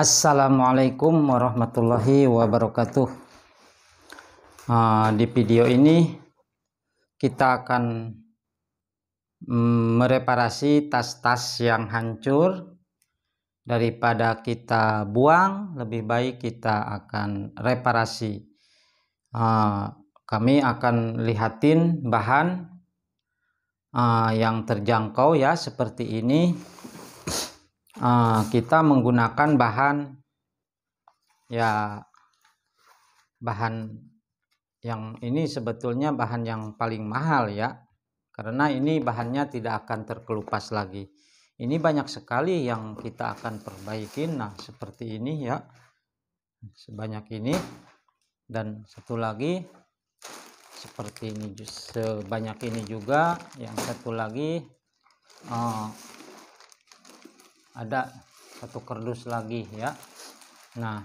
Assalamualaikum warahmatullahi wabarakatuh. Ah, di video ini kita akan mm, mereparasi tas-tas yang hancur. Daripada kita buang, lebih baik kita akan reparasi. Ah, kami akan lihatin bahan ah, yang terjangkau ya seperti ini uh, kita menggunakan bahan ya bahan yang ini sebetulnya bahan yang paling mahal ya karena ini bahannya tidak akan terkelupas lagi ini banyak sekali yang kita akan perbaiki nah seperti ini ya sebanyak ini dan satu lagi seperti ini sebanyak ini juga yang satu lagi uh, ada satu kardus lagi ya nah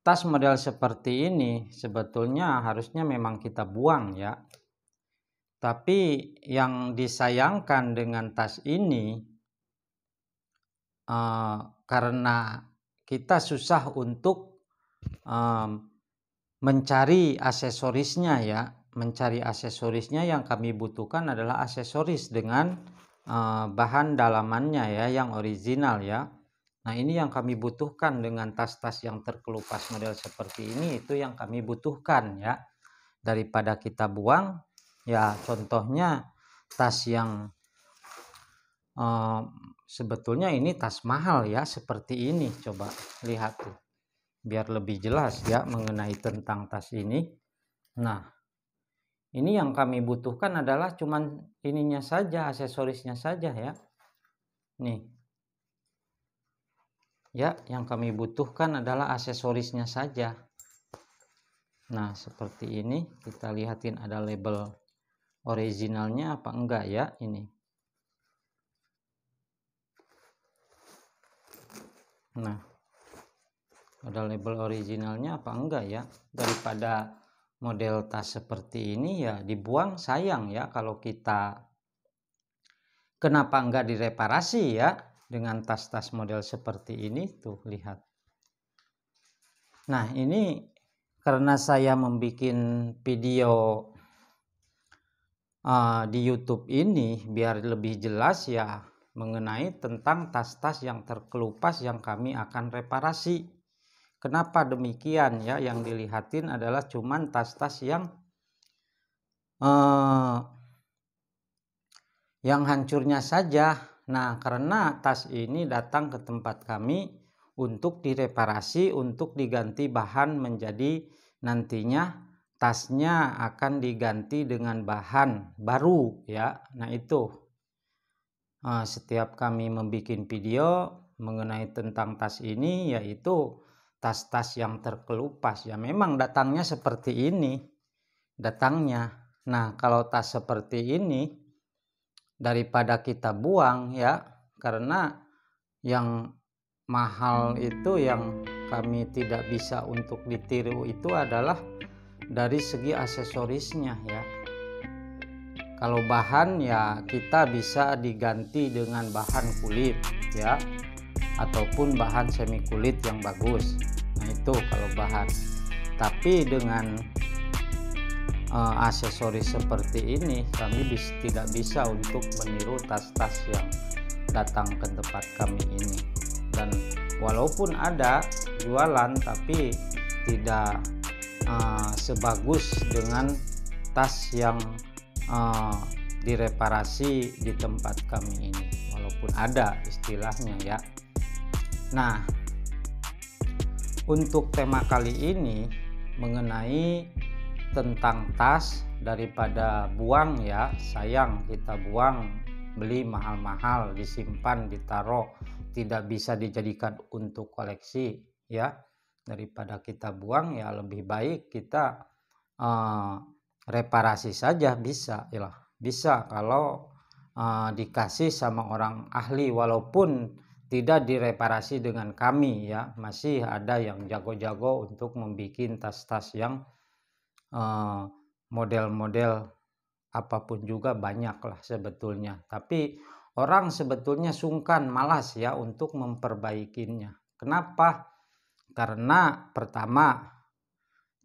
tas model seperti ini sebetulnya harusnya memang kita buang ya tapi yang disayangkan dengan tas ini uh, karena kita susah untuk um, mencari aksesorisnya ya mencari aksesorisnya yang kami butuhkan adalah aksesoris dengan Eh, bahan dalamannya ya yang original ya Nah ini yang kami butuhkan dengan tas-tas yang terkelupas model seperti ini itu yang kami butuhkan ya daripada kita buang ya contohnya tas yang uh, sebetulnya ini tas mahal ya seperti ini coba lihat tuh biar lebih jelas ya mengenai tentang tas ini. Nah ini yang kami butuhkan adalah cuman ininya saja, aksesorisnya saja ya. Nih. Ya, yang kami butuhkan adalah aksesorisnya saja. Nah, seperti ini kita lihatin ada label originalnya apa enggak ya ini. Nah, ada label originalnya apa enggak ya daripada model tas seperti ini ya dibuang sayang ya kalau kita kenapa enggak direparasi ya dengan tas-tas model seperti ini tuh lihat nah ini karena saya membuat video uh, di YouTube ini biar lebih jelas ya mengenai tentang tas-tas yang terkelupas yang kami akan reparasi Kenapa demikian ya? Yang dilihatin adalah cuman tas-tas yang eh, yang hancurnya saja. Nah, karena tas ini datang ke tempat kami untuk direparasi, untuk diganti bahan menjadi nantinya tasnya akan diganti dengan bahan baru ya. Nah, itu eh, setiap kami membuat video mengenai tentang tas ini yaitu tas-tas yang terkelupas ya memang datangnya seperti ini datangnya nah kalau tas seperti ini daripada kita buang ya karena yang mahal itu yang kami tidak bisa untuk ditiru itu adalah dari segi aksesorisnya ya kalau bahan ya kita bisa diganti dengan bahan kulit ya ataupun bahan semi kulit yang bagus nah itu kalau bahan tapi dengan uh, eh, aksesoris seperti ini kami bis, tidak bisa untuk meniru tas-tas yang datang ke tempat kami ini dan walaupun ada jualan tapi tidak uh, sebagus dengan tas yang uh, direparasi di tempat kami ini walaupun ada istilahnya ya Nah, untuk tema kali ini mengenai tentang tas daripada buang ya, sayang kita buang beli mahal-mahal, disimpan, ditaruh, tidak bisa dijadikan untuk koleksi ya. Daripada kita buang ya lebih baik kita uh, reparasi saja bisa ya bisa kalau uh, dikasih sama orang ahli walaupun tidak direparasi dengan kami ya masih ada yang jago-jago untuk membuat tas-tas yang eh, model-model uh, apapun juga banyak lah sebetulnya tapi orang sebetulnya sungkan malas ya untuk memperbaikinya kenapa karena pertama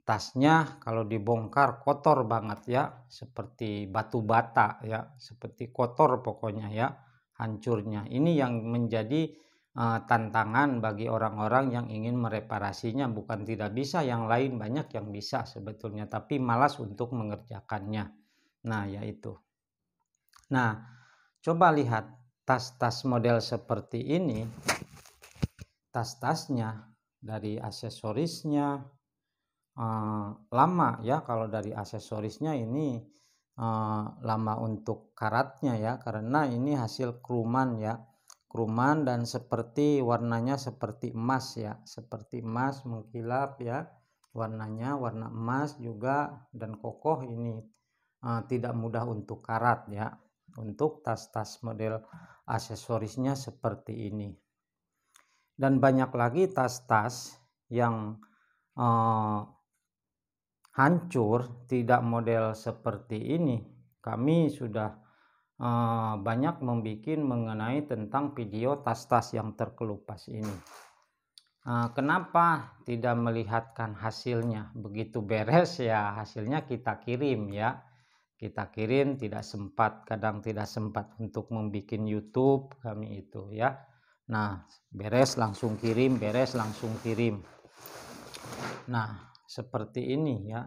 tasnya kalau dibongkar kotor banget ya seperti batu bata ya seperti kotor pokoknya ya hancurnya. Ini yang menjadi uh, tantangan bagi orang-orang yang ingin mereparasinya. Bukan tidak bisa, yang lain banyak yang bisa sebetulnya, tapi malas untuk mengerjakannya. Nah, yaitu. Nah, coba lihat tas-tas model seperti ini. Tas-tasnya dari aksesorisnya uh, lama ya kalau dari aksesorisnya ini Eh, lama untuk karatnya ya karena ini hasil keruman ya keruman dan seperti warnanya seperti emas ya seperti emas mengkilap ya warnanya warna emas juga dan kokoh ini uh, tidak mudah untuk karat ya untuk tas-tas model aksesorisnya seperti ini dan banyak lagi tas-tas yang uh, hancur tidak model seperti ini kami sudah uh, banyak membuat mengenai tentang video tas-tas yang terkelupas ini uh, kenapa tidak melihatkan hasilnya begitu beres ya hasilnya kita kirim ya kita kirim tidak sempat kadang tidak sempat untuk membuat YouTube kami itu ya nah beres langsung kirim beres langsung kirim nah seperti ini ya.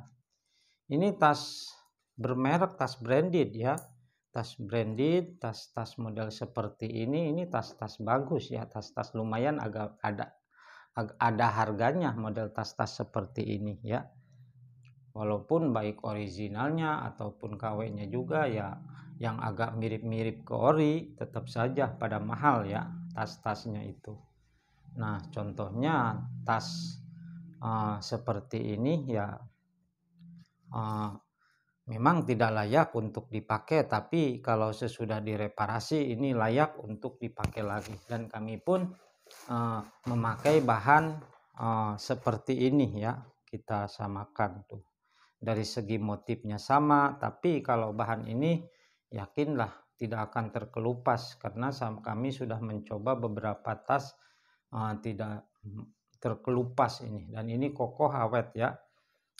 Ini tas bermerek, tas branded ya. Tas branded, tas-tas model seperti ini, ini tas-tas bagus ya, tas-tas lumayan agak ada ag ada harganya model tas-tas seperti ini ya. Walaupun baik originalnya ataupun kw juga ya yang agak mirip-mirip ke ori tetap saja pada mahal ya tas-tasnya itu. Nah, contohnya tas uh, seperti ini ya uh, memang tidak layak untuk dipakai tapi kalau sesudah direparasi ini layak untuk dipakai lagi dan kami pun uh, memakai bahan uh, seperti ini ya kita samakan tuh dari segi motifnya sama tapi kalau bahan ini yakinlah tidak akan terkelupas karena kami sudah mencoba beberapa tas uh, tidak terkelupas ini dan ini kokoh awet ya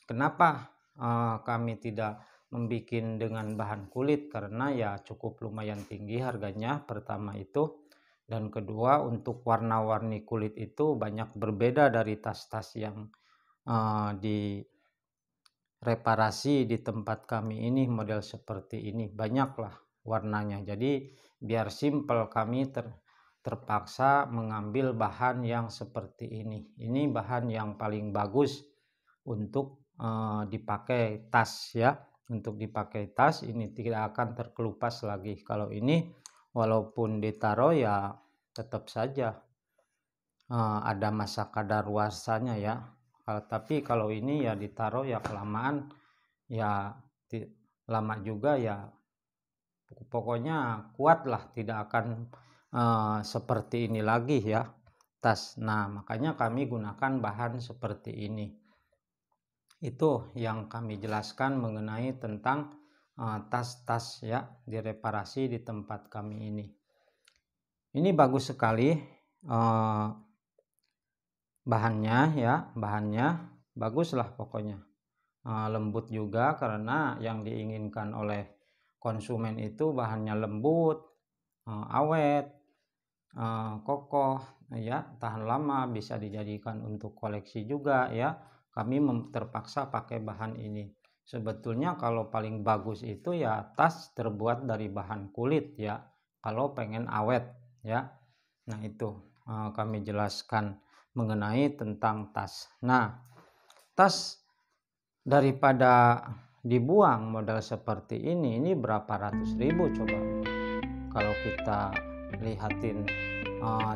kenapa uh, kami tidak membuat dengan bahan kulit karena ya cukup lumayan tinggi harganya pertama itu dan kedua untuk warna-warni kulit itu banyak berbeda dari tas-tas yang uh, eh, di reparasi di tempat kami ini model seperti ini banyaklah warnanya jadi biar simple kami ter terpaksa mengambil bahan yang seperti ini. Ini bahan yang paling bagus untuk uh, dipakai tas ya. Untuk dipakai tas ini tidak akan terkelupas lagi. Kalau ini walaupun ditaruh ya tetap saja uh, ada masa kadar warsanya ya. Uh, tapi kalau ini ya ditaruh ya kelamaan ya lama juga ya pokoknya kuat lah, tidak akan Eh, seperti ini lagi ya tas nah makanya kami gunakan bahan seperti ini itu yang kami jelaskan mengenai tentang eh, tas-tas uh, ya direparasi di tempat kami ini ini bagus sekali uh, bahannya ya bahannya baguslah pokoknya uh, lembut juga karena yang diinginkan oleh konsumen itu bahannya lembut awet Eh, kokoh ya tahan lama bisa dijadikan untuk koleksi juga ya kami terpaksa pakai bahan ini sebetulnya kalau paling bagus itu ya tas terbuat dari bahan kulit ya kalau pengen awet ya nah itu eh, kami jelaskan mengenai tentang tas nah tas daripada dibuang modal seperti ini ini berapa ratus ribu coba kalau kita lihatin uh,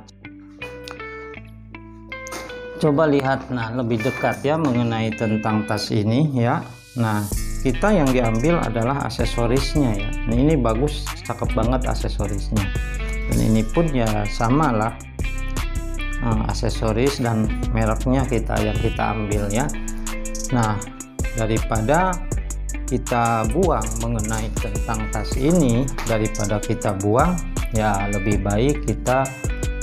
coba lihat nah lebih dekat ya mengenai tentang tas ini ya nah kita yang diambil adalah aksesorisnya ya nah, ini bagus cakep banget aksesorisnya dan ini pun ya sama lah uh, ah, aksesoris dan mereknya kita yang kita ambil ya nah daripada kita buang mengenai tentang tas ini daripada kita buang ya lebih baik kita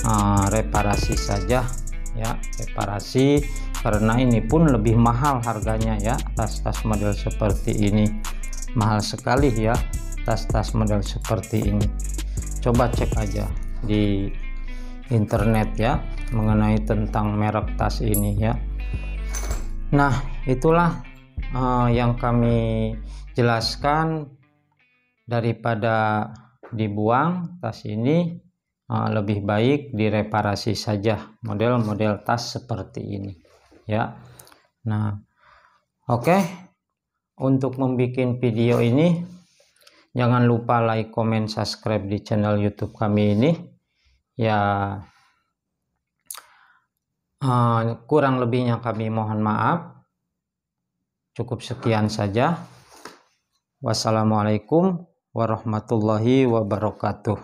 uh, reparasi saja ya reparasi karena ini pun lebih mahal harganya ya tas-tas model seperti ini mahal sekali ya tas-tas model seperti ini coba cek aja di internet ya mengenai tentang merek tas ini ya nah itulah uh, yang kami jelaskan daripada dibuang tas ini eh, lebih baik direparasi saja model-model tas seperti ini ya nah oke okay. untuk membuat video ini jangan lupa like comment subscribe di channel youtube kami ini ya uh, kurang lebihnya kami mohon maaf cukup sekian saja wassalamualaikum warahmatullahi wabarakatuh.